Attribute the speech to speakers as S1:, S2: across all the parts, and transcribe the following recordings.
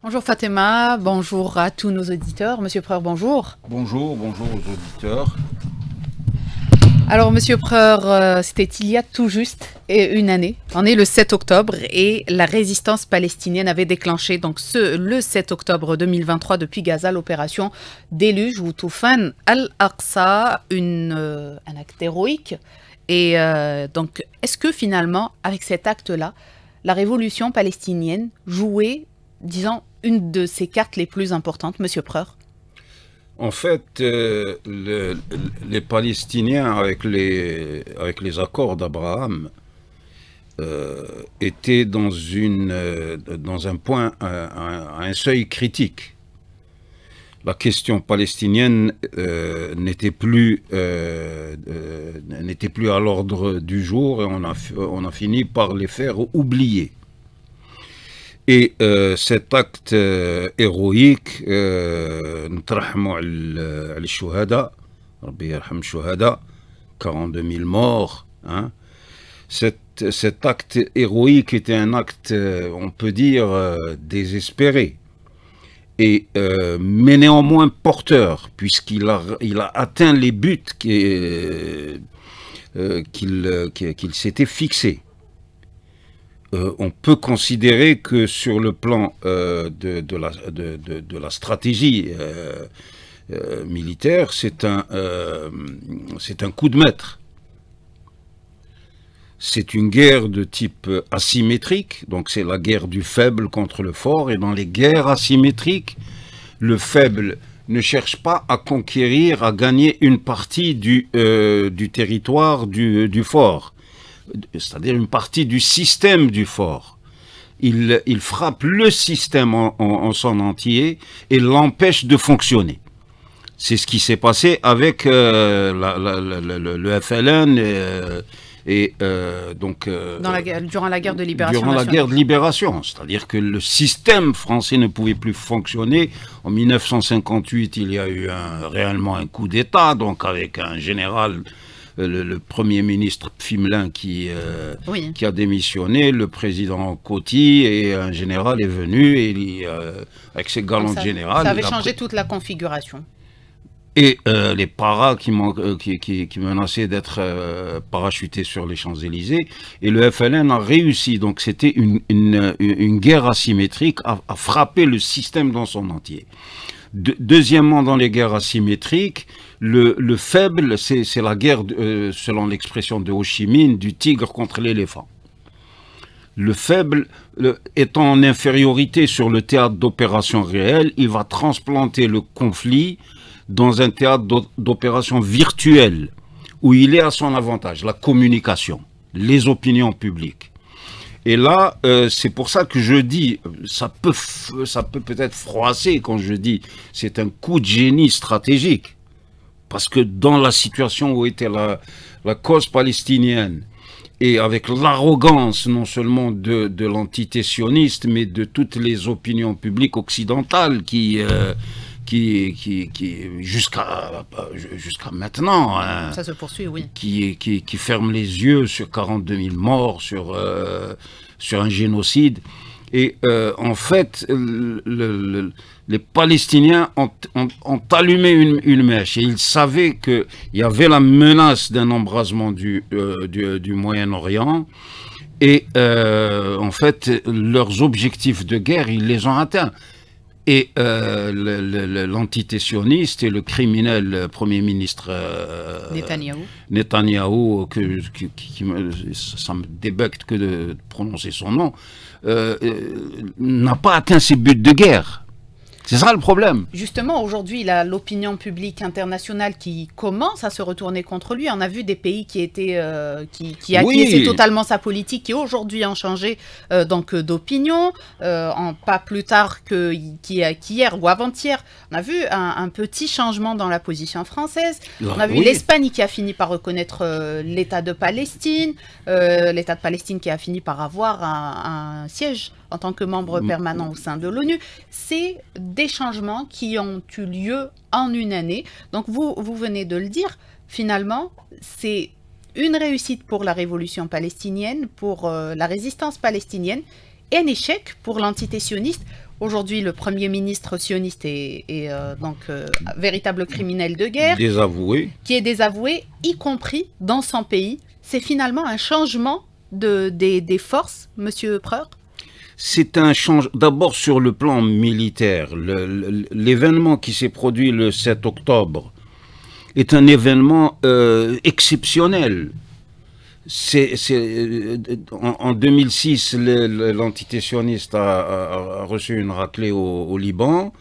S1: Bonjour Fatima, bonjour à tous nos auditeurs. Monsieur Preur, bonjour.
S2: Bonjour, bonjour aux auditeurs.
S1: Alors, Monsieur Preur, euh, c'était il y a tout juste une année. On est le 7 octobre et la résistance palestinienne avait déclenché donc ce, le 7 octobre 2023 depuis Gaza l'opération Déluge ou Toufan al-Aqsa, euh, un acte héroïque. Et euh, donc, est-ce que finalement, avec cet acte-là, la révolution palestinienne jouait, disons, une de ses cartes les plus importantes, Monsieur Preur
S2: en fait, euh, les Palestiniens, avec les, avec les accords d'Abraham, euh, étaient dans, une, euh, dans un point, un, seuil critique. La question palestinienne n'était plus, n'était plus à l'ordre du jour et on a, on a fini par les faire oublier. Et euh, cet acte euh, héroïque, euh, nous Shuhada, 42 000 morts. Hein. Cet, acte héroïque était un acte, on peut dire, désespéré. Et, mais néanmoins porteur, puisqu'il a, il a atteint les buts qu'il s'était fixés. Euh, on peut considérer que sur le plan euh, de, la, stratégie euh, militaire, c'est un, coup de maître. C'est une guerre de type asymétrique, donc c'est la guerre du faible contre le fort, et dans les guerres asymétriques, le faible ne cherche pas à conquérir, à gagner une partie du, territoire du fort c'est-à-dire une partie du système du fort. Il, frappe le système en, son entier et l'empêche de fonctionner. C'est ce qui s'est passé avec euh, le, FLN. Et, euh, euh, donc Dans
S1: durant la guerre de libération. Durant la guerre de
S2: libération, c'est-à-dire que le système français ne pouvait plus fonctionner. En 1958, il y a eu réellement un coup d'État, donc avec un général euh, le, Premier ministre Pfimelin qui, euh, qui a démissionné, le président Coty et un général est venu et euh, avec ses galants de général. Ça avait changé
S1: toute la configuration.
S2: Et les paras qui, qui, menaçaient d'être parachutés sur les Champs-Élysées. Et le FLN a réussi. Donc c'était une, une, guerre asymétrique à frapper le système dans son entier deuxièmement, dans les guerres asymétriques, le, faible, c'est la guerre, euh, selon l'expression de Ho Chi Minh, du tigre contre l'éléphant. Le faible, étant en infériorité sur le théâtre d'opération réel, il va transplanter le conflit dans un théâtre d'opération virtuel, où il est à son avantage, la communication, les opinions publiques. Et là, euh, c'est pour ça que je dis, ça peut, ça peut peut-être froisser quand je dis, c'est un coup de génie stratégique. Parce que dans la situation où était la, la cause palestinienne, et avec l'arrogance non seulement de, de l'entité sioniste, mais de toutes les opinions publiques occidentales qui... Euh, qui, jusqu'à jusqu'à maintenant, hein, ça se poursuit, qui, qui, ferme les yeux sur 42 000 morts, sur, euh, sur un génocide. Et euh, en fait, les Palestiniens ont, allumé une, mèche et ils savaient qu'il y avait la menace d'un embrasement du, euh, du, du Moyen-Orient. Et en fait, leurs objectifs de guerre, ils les ont atteints. Et euh, l'entité sioniste et le criminel euh, Premier ministre euh, Netanyahou, que, qui, ça me débecte que de prononcer son nom, euh, n'a pas atteint ses buts de guerre. C'est ça le problème.
S1: Justement, aujourd'hui, l'opinion publique internationale qui commence à se retourner contre lui. On a vu des pays qui étaient euh, qui, qui totalement sa politique, qui aujourd'hui ont changé euh, donc euh, d'opinion. en pas plus tard que qu'hier ou avant-hier, on a vu un, petit changement dans la position française. On a vu l'Espagne qui a fini par reconnaître l'État de Palestine, l'État de Palestine qui a fini par avoir un siège en tant que membre mm. permanent au sein de l'ONU. C'est des changements qui ont eu lieu en une année. Donc vous, vous venez de le dire, finalement, c'est une réussite pour la révolution palestinienne, pour euh, la résistance palestinienne, et un échec pour l'entité sioniste. Aujourd'hui, le premier ministre sioniste est, euh, donc euh, véritable criminel de guerre. Désavoué. Qui est désavoué, y compris dans son pays. C'est finalement un changement de, des, forces, monsieur Preur
S2: c'est un change. D'abord sur le plan militaire, l'événement qui s'est produit le 7 octobre est un événement euh, exceptionnel. c'est euh, en, 2006, l'entité sioniste a, reçu une raclée au, Liban.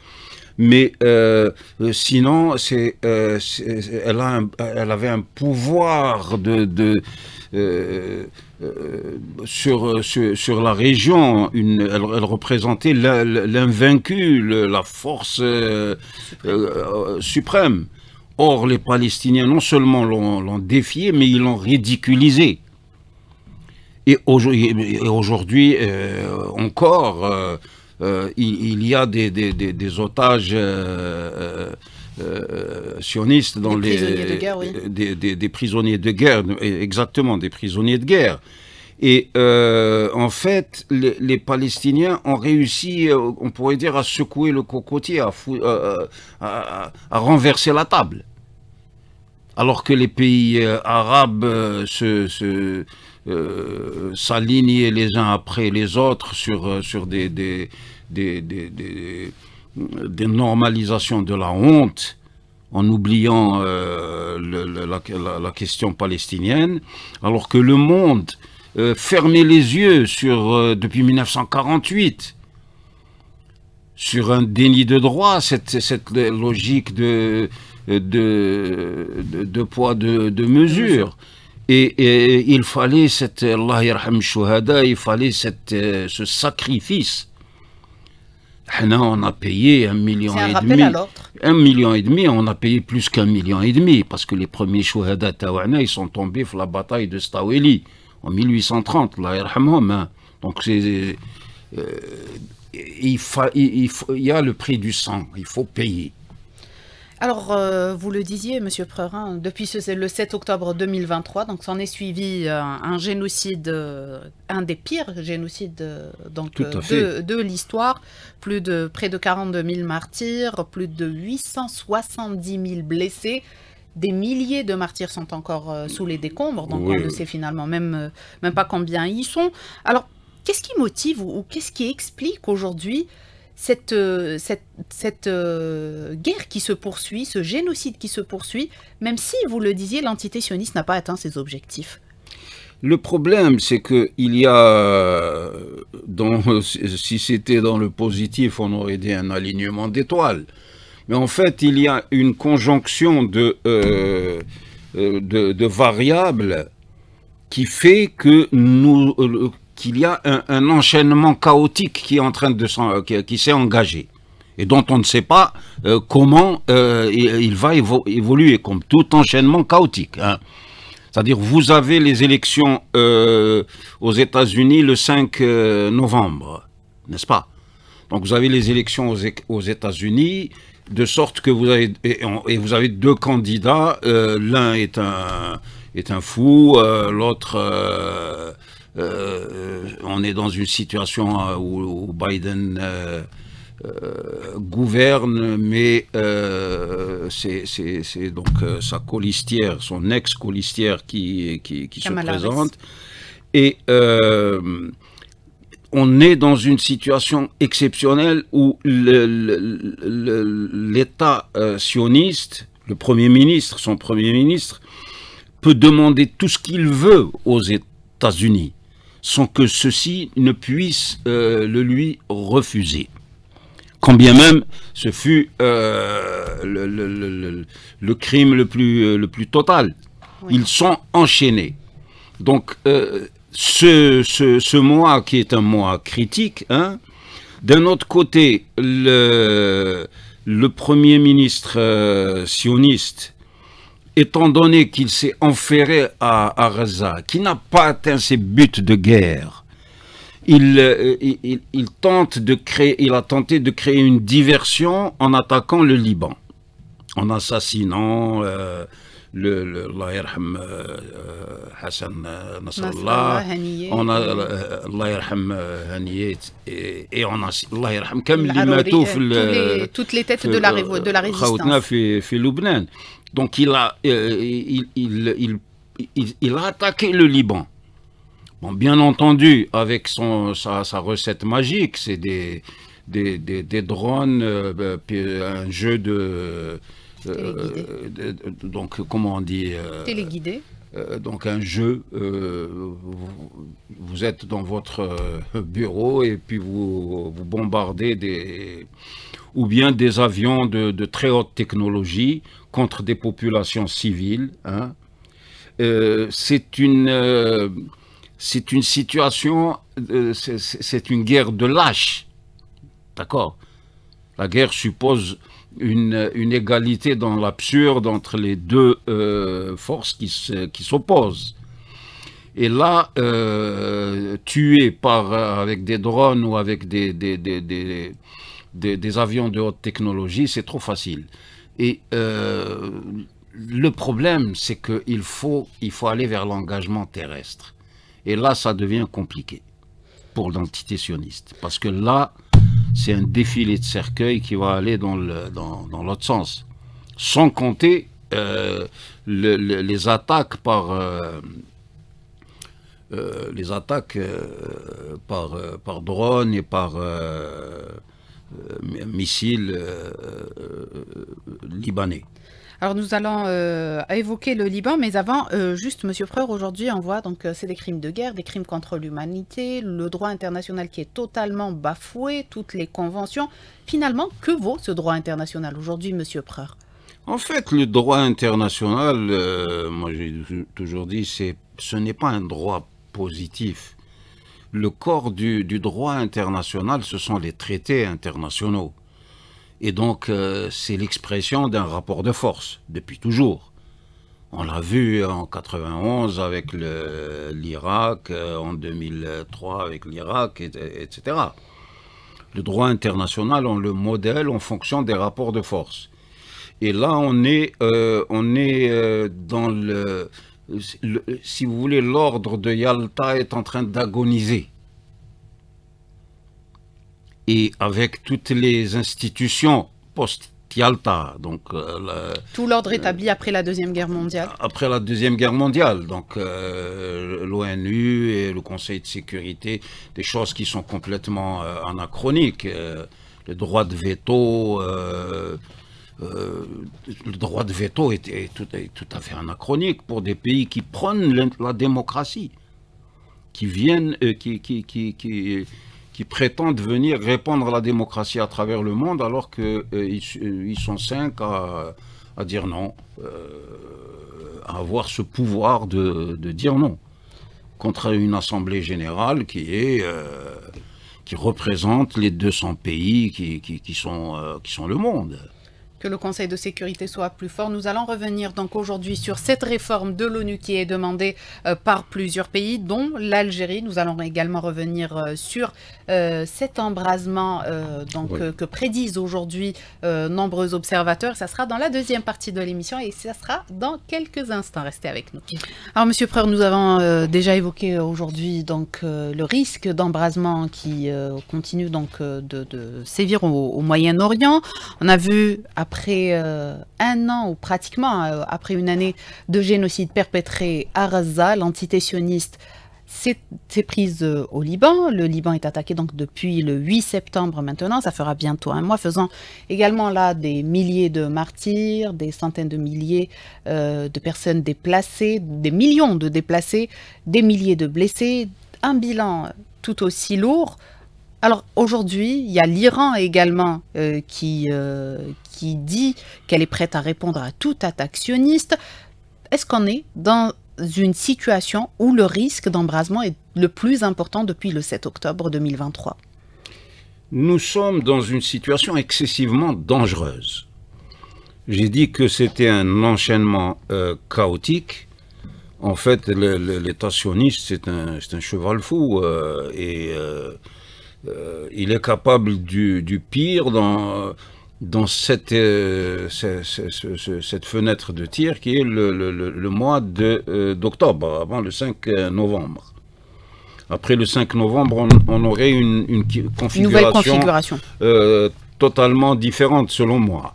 S2: Mais euh, sinon, c'est, elle, avait un pouvoir de euh, euh, sur, sur, la région. elle, représentait l'invaincu, la force euh, suprême. Or, les Palestiniens, non seulement l'ont défié, mais ils l'ont ridiculisé. Et aujourd'hui encore, il, y a des otages euh, sionistes, dans les prisonniers de guerre, des, prisonniers de guerre, exactement, des prisonniers de guerre. Et euh, en fait, les, Palestiniens ont réussi, euh, on pourrait dire, à secouer le cocotier, à, à, renverser la table. Alors que les pays arabes se, s'alignaient les uns après les autres sur, sur des des normalisation de la honte en oubliant euh, la, question palestinienne, alors que le monde euh, fermait les yeux sur, euh, depuis 1948 sur un déni de droit, cette, cette logique de, de, poids, de, mesure. Et, il fallait cette, il fallait ce sacrifice ah on a payé un million et demi. un million et demi, on a payé plus qu'un million et demi, parce que les premiers Chouhada Tawana, ils sont tombés dans la bataille de Staweli, en 1830, la hein. Donc, c'est. Euh, il, il, y a le prix du sang, il faut payer.
S1: Alors, euh, vous le disiez, Monsieur Preurin, depuis le 7 octobre 2023, donc s'en est suivi euh, un génocide, euh, un des pires génocides donc, de, l'histoire. Plus de près de 42 000 martyrs, plus de 870 000 blessés. Des milliers de martyrs sont encore sous les décombres, donc on ne sait finalement même, même pas combien ils sont. Alors, qu'est-ce qui motive ou qu'est-ce qui explique aujourd'hui euh, cette, cette, cette euh, guerre qui se poursuit, ce génocide qui se poursuit, même si, vous le disiez, l'entité sioniste n'a pas atteint ses objectifs
S2: le problème, c'est qu'il y a, euh, dans, si c'était dans le positif, on aurait dit un alignement d'étoiles. Mais en fait, il y a une conjonction de, de, de variables qui fait que nous, qu'il y a un, enchaînement chaotique qui est en train de qui, s'est engagé et dont on ne sait pas euh, comment euh, il va évoluer, comme tout enchaînement chaotique. Hein. C'est-à-dire, vous avez les élections euh, aux États-Unis le 5 novembre, n'est-ce pas Donc vous avez les élections aux, États-Unis, de sorte que vous avez, vous avez deux candidats, l'un est un, est un fou, l'autre euh, euh, on est dans une situation euh, où, Biden gouverne, mais c'est donc sa colistière, son ex-colistière qui, se présente. Et on est dans une situation exceptionnelle où l'État sioniste, le Premier ministre, son Premier ministre, peut demander tout ce qu'il veut aux États-Unis sans que ceci ne puisse euh, le lui refuser. Quand bien même ce fut euh, le, crime le plus, euh, total. Ils sont enchaînés. Donc ce, mois qui est un mois critique, hein, d'un autre côté, le Premier ministre sioniste étant donné qu'il s'est enferré à, Gaza, qu'il n'a pas atteint ses buts de guerre, euh, il, tente de créer, il a tenté de créer une diversion en attaquant le Liban, en assassinant euh, le, le Allah yarham euh, euh, Hassan الله euh, on a Allah يرحم Haniyeh et on a Allah كامل comme les في toutes les têtes de la de la résistance. في في لبنان. Donc il a il, il, il, il a attaqué le Liban. Bon, bien entendu, avec son, sa, sa recette magique, c'est des, des, des, des, drones, euh, un jeu de, euh, euh, donc, comment on dit euh, Téléguidé. donc un jeu, vous, êtes dans votre bureau et puis vous, vous bombardez des, ou bien des avions de, très haute technologie contre des populations civiles. Hein. c'est une, c'est une situation, c'est une guerre de lâches, d'accord La guerre suppose une, égalité dans l'absurde entre les deux euh, forces qui s'opposent. Et là, euh, tuer par, euh, avec des drones ou avec des, avions de haute technologie, c'est trop facile. Et le problème, c'est qu'il faut, il faut aller vers l'engagement terrestre. Et là, ça devient compliqué pour l'entité sioniste. Parce que là, c'est un défilé de cercueils qui va aller dans l'autre sens. Sans compter euh, les attaques par... Euh, euh, les attaques par, par drone et par missiles libanais. Alors nous allons euh,
S1: évoquer le Liban, mais avant, euh, juste Monsieur Preur, aujourd'hui on voit donc euh, c'est des crimes de guerre, des crimes contre l'humanité, le droit international qui est totalement bafoué, toutes les conventions. Finalement, que vaut ce droit international aujourd'hui, Monsieur Preur
S2: En fait, le droit international, moi j'ai toujours dit, c'est ce n'est pas un droit positif. Le corps du droit international, ce sont les traités internationaux. Et donc, euh, c'est l'expression d'un rapport de force, depuis toujours. On l'a vu en 91 euh, avec l'Irak, en 2003 avec l'Irak, etc. Le droit international, on le modèle en fonction des rapports de force. Et là, on est, euh, on est dans le, si vous voulez, l'ordre de Yalta est en train d'agoniser et avec toutes les institutions post Yalta. Donc, euh, Tout l'ordre
S1: établi après la Deuxième Guerre mondiale.
S2: Après la Deuxième Guerre mondiale. Donc, euh, l'ONU et le Conseil de sécurité, des choses qui sont complètement euh, anachroniques. le droit de veto. le droit de veto est, tout, tout, à fait anachronique pour des pays qui prennent la, démocratie, qui viennent, qui, qui, qui qui prétendent venir répandre la démocratie à travers le monde alors qu'ils euh, euh, ils sont cinq à, dire non, euh, à avoir ce pouvoir de, dire non, contre une assemblée générale qui est... qui représente les 200 pays sont, qui sont le monde
S1: que le Conseil de sécurité soit plus fort. Nous allons revenir donc aujourd'hui sur cette réforme de l'ONU qui est demandée euh, par plusieurs pays, dont l'Algérie. Nous allons également revenir euh, sur euh, cet embrasement donc, que prédisent aujourd'hui nombreux observateurs. Ça sera dans la deuxième partie de l'émission et ça sera dans quelques instants. Restez avec nous. Alors, Monsieur Preur, nous avons déjà évoqué aujourd'hui donc le risque d'embrasement qui continue donc de, sévir au, au Moyen-Orient. On a vu à après euh, un an ou pratiquement euh, après une année de génocide perpétré à Gaza, l'entité sioniste s'est prise euh, au Liban. Le Liban est attaqué donc depuis le 8 septembre maintenant, ça fera bientôt un mois, faisant également là des milliers de martyrs, des centaines de milliers de personnes déplacées, des millions de déplacés, des milliers de blessés, un bilan tout aussi lourd alors aujourd'hui, il y a l'Iran également euh, qui, euh, qui dit qu'elle est prête à répondre à toute attaque sioniste. Est-ce qu'on est dans une situation où le risque d'embrasement est le plus important depuis le 7 octobre 2023
S2: Nous sommes dans une situation excessivement dangereuse. J'ai dit que c'était un enchaînement euh, chaotique. En fait, l'état sioniste, c'est un, un, cheval fou et euh, il est capable du, pire dans, dans euh, cette, fenêtre de tir qui est le, mois euh, d'octobre, avant le 5 novembre. Après le 5 novembre, on, aurait une, une configuration, totalement différente selon moi.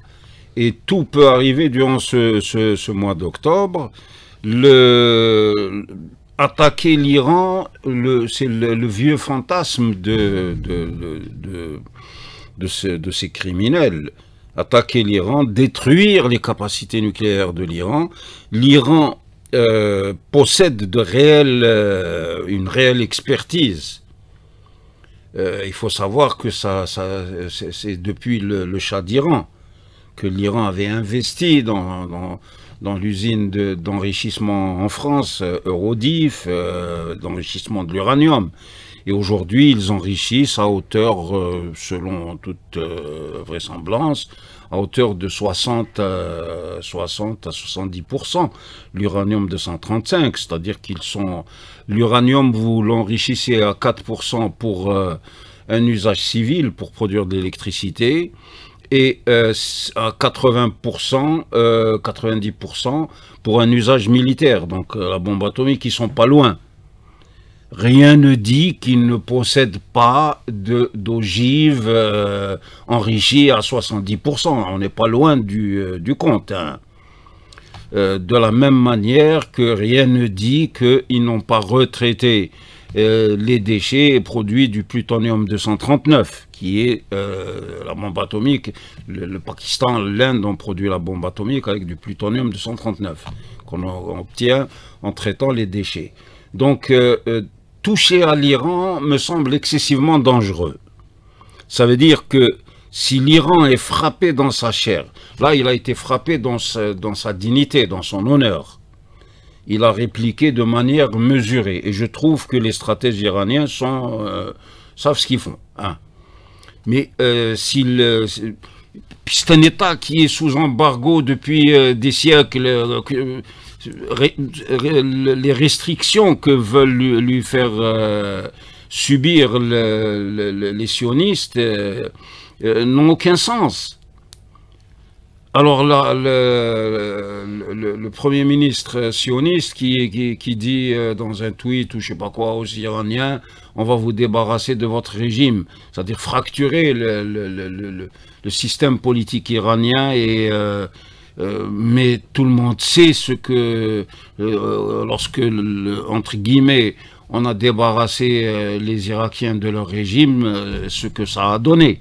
S2: Et tout peut arriver durant ce, ce mois d'octobre. Le, attaquer l'Iran, c'est le, vieux fantasme de, de, ces criminels. Attaquer l'Iran, détruire les capacités nucléaires de l'Iran. L'Iran euh, possède de euh, une réelle expertise. Euh, il faut savoir que ça, c'est depuis le, chat d'Iran que l'Iran avait investi dans dans l'usine d'enrichissement en France, euh, Eurodif, euh, d'enrichissement de l'uranium. Et aujourd'hui, ils enrichissent à hauteur, euh, selon toute vraisemblance, à hauteur de 60, à, 60 70% l'uranium 235, c'est-à-dire qu'ils sont... L'uranium, vous l'enrichissez à 4% pour un usage civil, pour produire de l'électricité, et à 80%, 90% pour un usage militaire, donc euh, la bombe atomique, ils sont pas loin. Rien ne dit qu'ils ne possèdent pas d'ogives euh, enrichies à 70%. On n'est pas loin du, euh, compte. Hein. de la même manière que rien ne dit qu'ils n'ont pas retraité euh, les déchets produits du plutonium-239, qui est euh, la bombe atomique. Le, Pakistan, l'Inde ont produit la bombe atomique avec du plutonium-239, qu'on obtient en traitant les déchets. Donc, euh, toucher à l'Iran me semble excessivement dangereux. Ça veut dire que si l'Iran est frappé dans sa chair, là il a été frappé dans sa dignité, dans son honneur, il a répliqué de manière mesurée. Et je trouve que les stratèges iraniens sont, euh, savent ce qu'ils font. Hein. Mais euh, s'il... Euh, c'est un État qui est sous embargo depuis des siècles. les restrictions que veulent lui, faire subir les sionistes n'ont aucun sens. Alors là, le, premier ministre sioniste qui, dit euh, dans un tweet ou je sais pas quoi aux Iraniens, on va vous débarrasser de votre régime, c'est-à-dire fracturer le, système politique iranien et euh, euh, mais tout le monde sait ce que lorsque entre guillemets on a débarrassé les Irakiens de leur régime, ce que ça a donné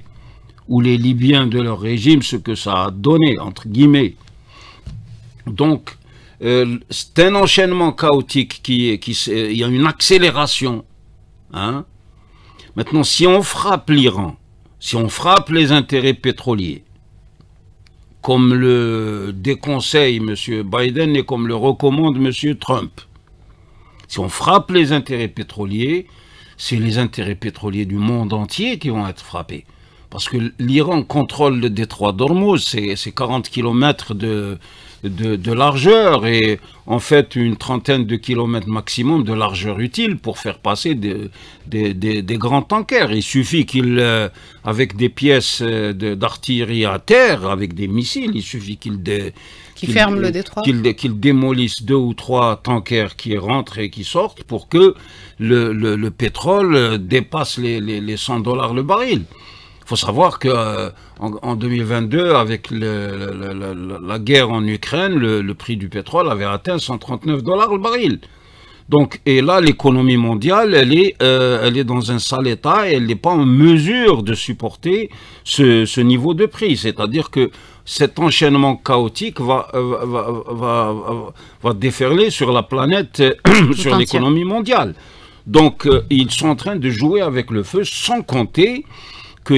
S2: ou les Libyens de leur régime, ce que ça a donné, entre guillemets. Donc, euh, c'est un enchaînement chaotique qui, qui euh, il y a une accélération. Hein. Maintenant, si on frappe l'Iran, si on frappe les intérêts pétroliers, comme le déconseille M. Biden et comme le recommande M. Trump, si on frappe les intérêts pétroliers, c'est les intérêts pétroliers du monde entier qui vont être frappés parce que l'Iran contrôle le détroit d'Ormuz, c'est 40 km de, de, largeur et en fait une trentaine de kilomètres maximum de largeur utile pour faire passer des, des, grands tankers. Il suffit qu'il, euh, avec des pièces euh, d'artillerie à terre, avec des missiles, il suffit qu'il démolisse deux ou trois tankers qui rentrent et qui sortent pour que le, le, pétrole euh, dépasse les, les, les 100 dollars le baril faut savoir que euh, en, 2022, avec la, guerre en Ukraine, le, prix du pétrole avait atteint 139 dollars le baril. Donc, et là, l'économie mondiale, elle est, euh, elle est dans un sale état et elle n'est pas en mesure de supporter ce, niveau de prix. C'est-à-dire que cet enchaînement chaotique va, euh, va, déferler sur la planète, sur l'économie mondiale. Donc, ils sont en train de jouer avec le feu sans compter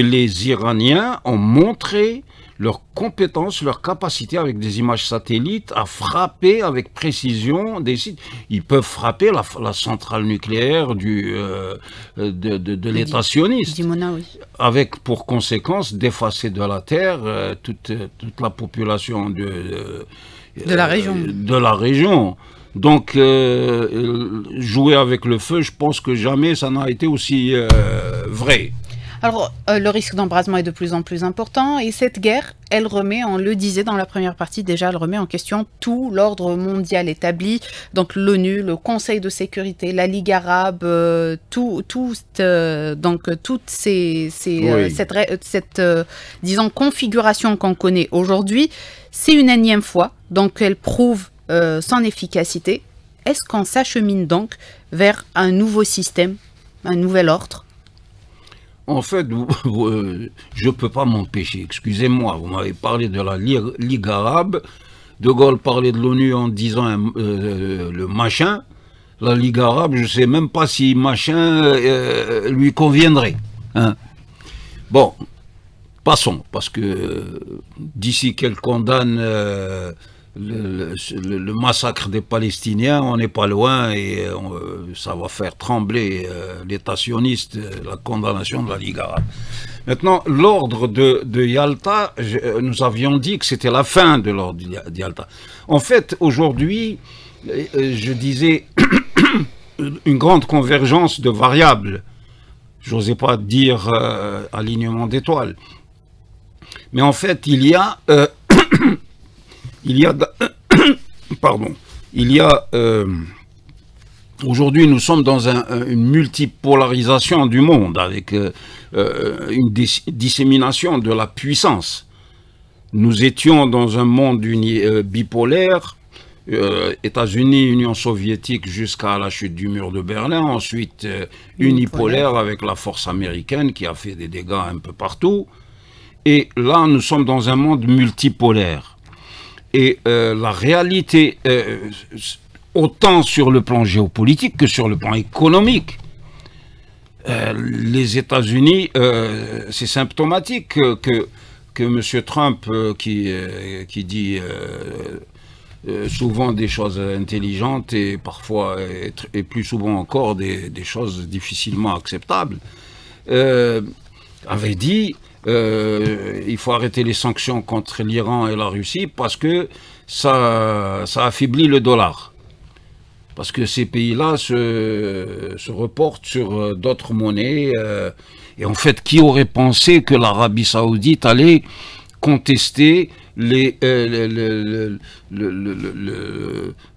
S2: les Iraniens ont montré leur compétence, leur capacité avec des images satellites à frapper avec précision des sites. Ils peuvent frapper la, centrale nucléaire du, euh, euh, de, l'État sioniste, avec pour conséquence d'effacer de la Terre euh, toute, toute la population de, la région. de la région. Donc, jouer avec le feu, je pense que jamais ça n'a été aussi vrai.
S1: Alors, euh, le risque d'embrasement est de plus en plus important et cette guerre, elle remet, on le disait dans la première partie déjà, elle remet en question tout l'ordre mondial établi, donc l'ONU, le Conseil de sécurité, la Ligue arabe, euh, tout, tout euh, donc toute cette, cette disons, configuration qu'on connaît aujourd'hui, c'est une énième fois, donc elle prouve son efficacité. Est-ce qu'on s'achemine donc vers un nouveau système, un nouvel ordre
S2: en fait, euh, je ne peux pas m'empêcher, excusez-moi, vous m'avez parlé de la Ligue arabe, De Gaulle parlait de l'ONU en disant euh, euh, le machin, la Ligue arabe, je ne sais même pas si machin lui conviendrait. Hein. Bon, passons, parce que d'ici qu'elle condamne le, massacre des Palestiniens, on n'est pas loin et euh, euh, ça va faire trembler euh, l'État sioniste, la condamnation de la Ligue arabe. Maintenant, l'ordre de, de, Yalta, nous avions dit que c'était la fin de l'ordre de Yalta. En fait, aujourd'hui, je disais une grande convergence de variables. Je n'osais pas dire alignement d'étoiles. Mais en fait, il y a... Il y a, pardon, il y a, euh, aujourd'hui nous sommes dans une multipolarisation du monde avec euh, euh, une dissémination de la puissance. Nous étions dans un monde bipolaire, États-Unis, Union soviétique jusqu'à la chute du mur de Berlin, ensuite unipolaire avec la force américaine qui a fait des dégâts un peu partout. Et là, nous sommes dans un monde multipolaire. Et euh, la réalité, euh, autant sur le plan géopolitique que sur le plan économique, euh, les États-Unis, c'est symptomatique que, que M. Trump, qui, qui dit souvent des choses intelligentes et parfois, et plus souvent encore, des, des, choses difficilement acceptables, avait dit euh, il faut arrêter les sanctions contre l'Iran et la Russie parce que ça, affaiblit le dollar. Parce que ces pays-là se, reportent sur euh, d'autres monnaies. Euh, et en fait, qui aurait pensé que l'Arabie saoudite allait contester les, euh,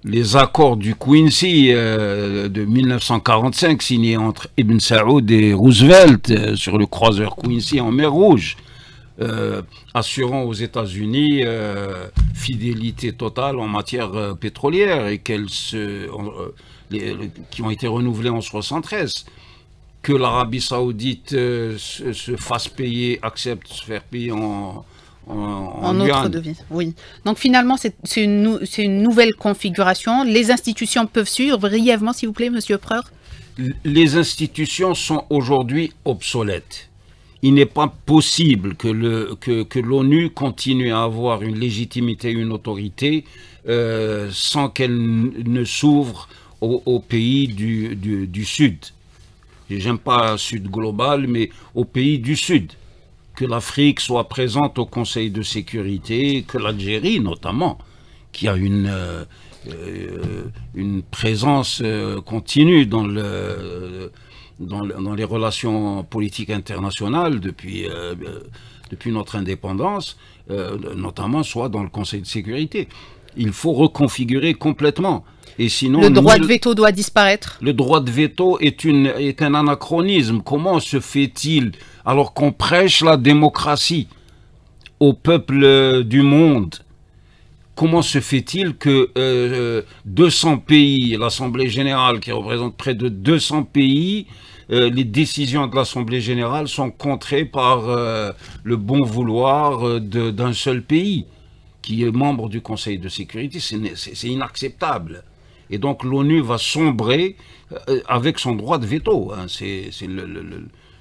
S2: les accords du Quincy euh, de 1945 signés entre Ibn Saoud et Roosevelt euh, sur le croiseur Quincy en mer Rouge, assurant aux États-Unis fidélité totale en matière pétrolière et se, qui ont été renouvelés en 1973 que l'Arabie saoudite se, se fasse payer, accepte de se faire payer en, en, autre
S1: Oui. Donc finalement, c'est une, une, nouvelle configuration. Les institutions peuvent suivre brièvement, s'il vous plaît, Monsieur Preur.
S2: Les institutions sont aujourd'hui obsolètes. Il n'est pas possible que l'ONU que, continue à avoir une légitimité, une autorité, euh, sans qu'elle ne s'ouvre aux pays du, du, du Sud. J'aime pas Sud global, mais aux pays du Sud que l'Afrique soit présente au Conseil de sécurité, que l'Algérie notamment, qui a une, euh, euh, une présence euh, continue dans, le, dans, les relations politiques internationales depuis, depuis notre indépendance, notamment soit dans le Conseil de sécurité. Il faut reconfigurer complètement. Et sinon, le droit de veto doit disparaître. Le droit de veto est, une, est un anachronisme. Comment se fait-il alors qu'on prêche la démocratie au peuple euh, du monde. Comment se fait-il que 200 euh, euh, pays, l'Assemblée générale qui représente près de 200 pays, les décisions de l'Assemblée générale sont contrées par le bon vouloir d'un seul pays qui est membre du Conseil de sécurité C'est inacceptable. Et donc l'ONU va sombrer avec son droit de veto. Hein. C'est le,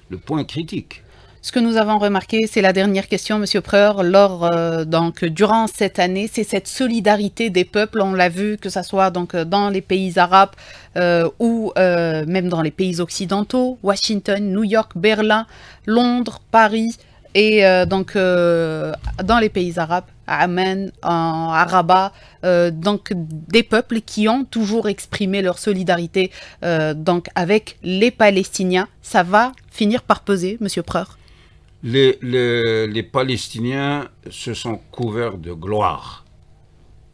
S2: le point critique.
S1: Ce que nous avons remarqué, c'est la dernière question, Monsieur Preur, lors, euh, donc, durant cette année, c'est cette solidarité des peuples. On l'a vu, que ce soit donc, dans les pays arabes euh, ou euh, même dans les pays occidentaux, Washington, New York, Berlin, Londres, Paris, et donc dans les pays arabes, amen Amman, en, donc des peuples qui ont toujours exprimé leur solidarité donc, avec les Palestiniens. Ça va finir par peser, Monsieur Preur
S2: les, Palestiniens se sont couverts de gloire.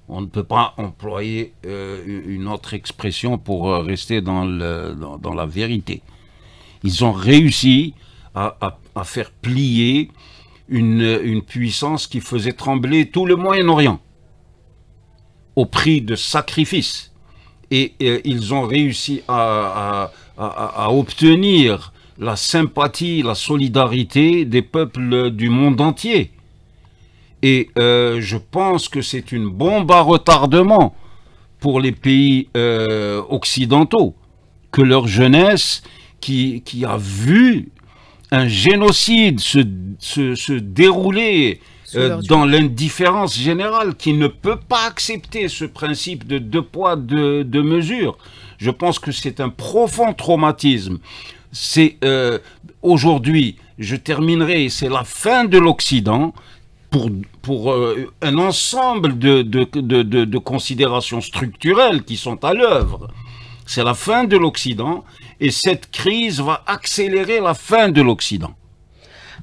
S2: On ne peut pas employer euh, une autre expression pour euh, rester dans, la vérité. Ils ont réussi à, faire plier une, puissance qui faisait trembler tout le Moyen-Orient au prix de sacrifices. Et, euh, ils ont réussi à obtenir la sympathie, la solidarité des peuples du monde entier. Et euh, je pense que c'est une bombe à retardement pour les pays euh, occidentaux, que leur jeunesse, qui, a vu un génocide se, dérouler euh, dans l'indifférence générale, qui ne peut pas accepter ce principe de deux poids, deux mesures, je pense que c'est un profond traumatisme c'est euh, aujourd'hui, je terminerai, c'est la fin de l'Occident pour, pour euh, un ensemble de, de, de, de, considérations structurelles qui sont à l'œuvre. C'est la fin de l'Occident et cette crise va accélérer la fin de l'Occident.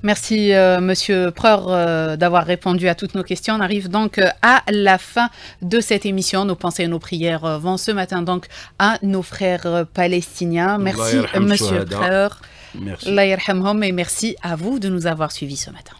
S1: Merci euh, Monsieur Preur euh, d'avoir répondu à toutes nos questions. On arrive donc euh, à la fin de cette émission. Nos pensées et nos prières vont ce matin donc à nos frères palestiniens. Merci Monsieur Preur. Merci. Et merci à vous de nous avoir suivis ce matin.